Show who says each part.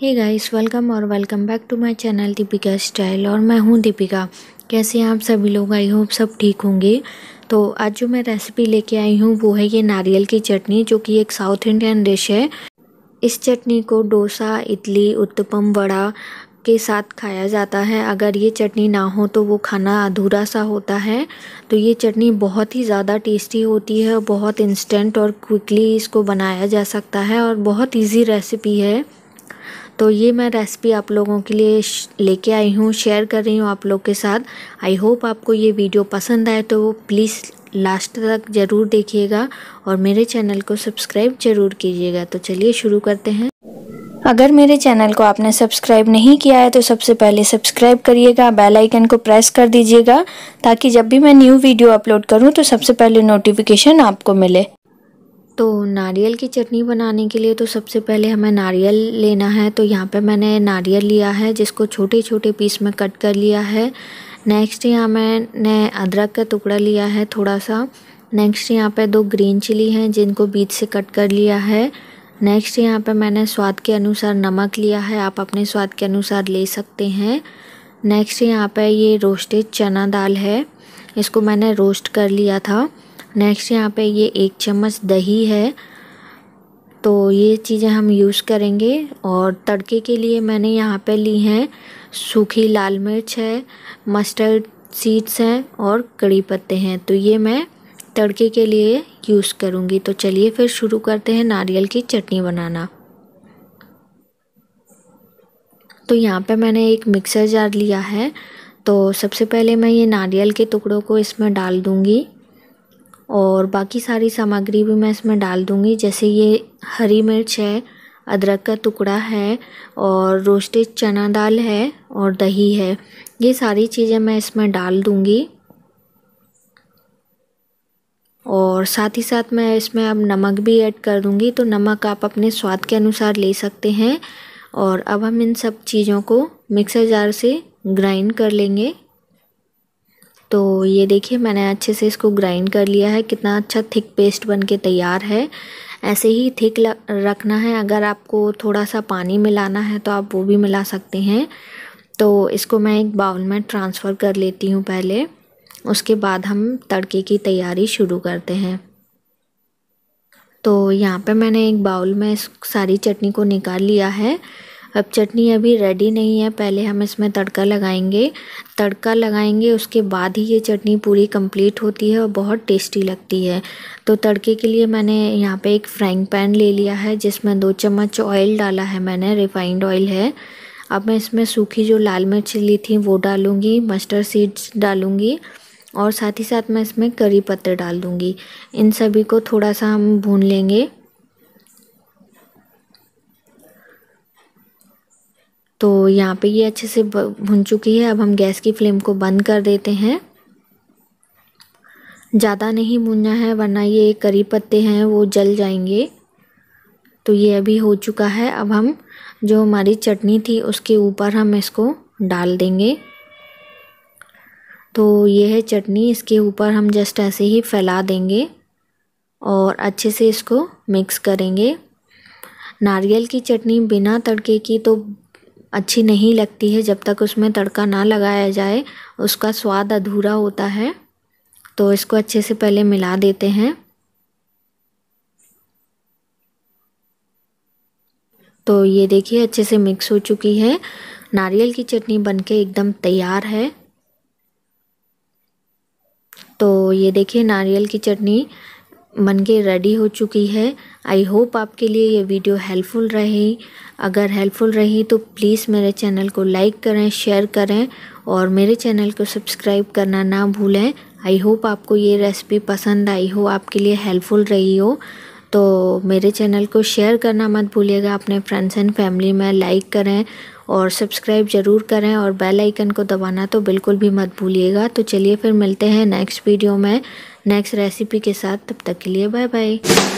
Speaker 1: हे guys welcome और welcome back to my channel Deepika style और मैं हूँ दीपिका कैसे हैं आप सभी लोग आई होप सब ठीक होंगे तो आज जो मैं रेसिपी लेके आई हूँ वो है ये नारियल की चटनी जो कि एक साउथ इंडियन डिश है इस चटनी को डोसा इडली उत्तपम वड़ा के साथ खाया जाता है अगर ये चटनी ना हो तो वो खाना अधूरा सा होता है तो ये चटनी बहुत ही ज़्यादा टेस्टी होती है बहुत इंस्टेंट और क्विकली इसको बनाया जा सकता है और बहुत इजी रेसिपी है तो ये मैं रेसिपी आप लोगों के लिए लेके आई हूँ शेयर कर रही हूँ आप लोग के साथ आई होप आपको ये वीडियो पसंद आए तो प्लीज़ लास्ट तक ज़रूर देखिएगा और मेरे चैनल को सब्सक्राइब ज़रूर कीजिएगा तो चलिए शुरू करते हैं अगर मेरे चैनल को आपने सब्सक्राइब नहीं किया है तो सबसे पहले सब्सक्राइब करिएगा बेल आइकन को प्रेस कर दीजिएगा ताकि जब भी मैं न्यू वीडियो अपलोड करूं तो सबसे पहले नोटिफिकेशन आपको मिले तो नारियल की चटनी बनाने के लिए तो सबसे पहले हमें नारियल लेना है तो यहाँ पे मैंने नारियल लिया है जिसको छोटे छोटे पीस में कट कर लिया है नेक्स्ट यहाँ मैंने अदरक का टुकड़ा लिया है थोड़ा सा नेक्स्ट यहाँ पे दो ग्रीन चिली हैं जिनको बीच से कट कर लिया है नेक्स्ट यहाँ पे मैंने स्वाद के अनुसार नमक लिया है आप अपने स्वाद के अनुसार ले सकते हैं नेक्स्ट यहाँ पर ये रोस्टेड चना दाल है इसको मैंने रोस्ट कर लिया था नेक्स्ट यहाँ पे ये एक चम्मच दही है तो ये चीज़ें हम यूज़ करेंगे और तड़के के लिए मैंने यहाँ पे ली हैं सूखी लाल मिर्च है मस्टर्ड सीड्स हैं और कड़ी पत्ते हैं तो ये मैं तड़के के लिए यूज़ करूँगी तो चलिए फिर शुरू करते हैं नारियल की चटनी बनाना तो यहाँ पे मैंने एक मिक्सर जार लिया है तो सबसे पहले मैं ये नारियल के टुकड़ों को इसमें डाल दूँगी और बाकी सारी सामग्री भी मैं इसमें डाल दूँगी जैसे ये हरी मिर्च है अदरक का टुकड़ा है और रोस्टेड चना दाल है और दही है ये सारी चीज़ें मैं इसमें डाल दूँगी और साथ ही साथ मैं इसमें अब नमक भी ऐड कर दूँगी तो नमक आप अपने स्वाद के अनुसार ले सकते हैं और अब हम इन सब चीज़ों को मिक्सर जार से ग्राइंड कर लेंगे तो ये देखिए मैंने अच्छे से इसको ग्राइंड कर लिया है कितना अच्छा थिक पेस्ट बन के तैयार है ऐसे ही थिक रखना है अगर आपको थोड़ा सा पानी मिलाना है तो आप वो भी मिला सकते हैं तो इसको मैं एक बाउल में ट्रांसफ़र कर लेती हूँ पहले उसके बाद हम तड़के की तैयारी शुरू करते हैं तो यहाँ पे मैंने एक बाउल में सारी चटनी को निकाल लिया है अब चटनी अभी रेडी नहीं है पहले हम इसमें तड़का लगाएंगे तड़का लगाएंगे उसके बाद ही ये चटनी पूरी कंप्लीट होती है और बहुत टेस्टी लगती है तो तड़के के लिए मैंने यहाँ पे एक फ्राइंग पैन ले लिया है जिसमें दो चम्मच ऑयल डाला है मैंने रिफाइंड ऑयल है अब मैं इसमें सूखी जो लाल मिर्च ली थी वो डालूँगी मस्टर्ड सीड्स डालूँगी और साथ ही साथ मैं इसमें करी पत्ते डाल दूँगी इन सभी को थोड़ा सा हम भून लेंगे तो यहाँ पे ये अच्छे से भुन चुकी है अब हम गैस की फ्लेम को बंद कर देते हैं ज़्यादा नहीं भुनना है वरना ये करी पत्ते हैं वो जल जाएंगे तो ये अभी हो चुका है अब हम जो हमारी चटनी थी उसके ऊपर हम इसको डाल देंगे तो ये है चटनी इसके ऊपर हम जस्ट ऐसे ही फैला देंगे और अच्छे से इसको मिक्स करेंगे नारियल की चटनी बिना तड़के की तो अच्छी नहीं लगती है जब तक उसमें तड़का ना लगाया जाए उसका स्वाद अधूरा होता है तो इसको अच्छे से पहले मिला देते हैं तो ये देखिए अच्छे से मिक्स हो चुकी है नारियल की चटनी बनके एकदम तैयार है तो ये देखिए नारियल की चटनी बन के रेडी हो चुकी है आई होप आपके लिए ये वीडियो हेल्पफुल रही अगर हेल्पफुल रही तो प्लीज़ मेरे चैनल को लाइक करें शेयर करें और मेरे चैनल को सब्सक्राइब करना ना भूलें आई होप आपको ये रेसिपी पसंद आई हो आपके लिए हेल्पफुल रही हो तो मेरे चैनल को शेयर करना मत भूलिएगा अपने फ्रेंड्स एंड फैमिली में लाइक करें और सब्सक्राइब ज़रूर करें और बेल आइकन को दबाना तो बिल्कुल भी मत भूलिएगा तो चलिए फिर मिलते हैं नेक्स्ट वीडियो में नेक्स्ट रेसिपी के साथ तब तक के लिए बाय बाय